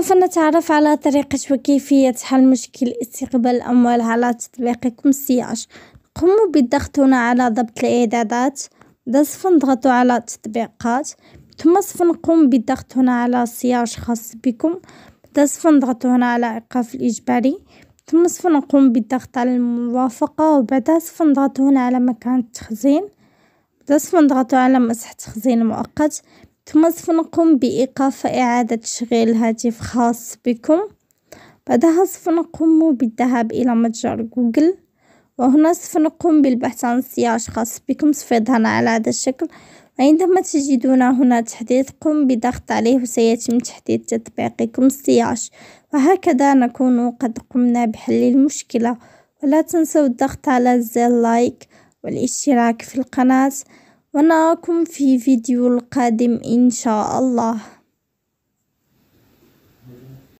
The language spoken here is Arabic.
سوف نتعرف على طريقة وكيفية حل مشكل استقبال الأموال على تطبيقكم سياش نقوم بالضغط هنا على ضبط الإعدادات، سوف نضغط على التطبيقات، ثم سوف نقوم بالضغط هنا على سياش خاص بكم، سوف نضغط هنا على إيقاف الإجباري، ثم سوف نقوم بالضغط على الموافقة، وبعدها سوف نضغط هنا على مكان التخزين، سوف نضغط على مسح التخزين المؤقت. ثم سوف نقوم بإيقاف إعادة تشغيل الهاتف خاص بكم بعدها سوف نقوم بالذهاب إلى متجر جوجل وهنا سوف نقوم بالبحث عن سياج خاص بكم سوف يظهر على هذا الشكل عندما تجدون هنا تحديث قم بضغط عليه وسيتم تحديد تطبيقكم السياج وهكذا نكون قد قمنا بحل المشكلة ولا تنسوا الضغط على زر لايك والاشتراك في القناة ونراكم في فيديو القادم ان شاء الله.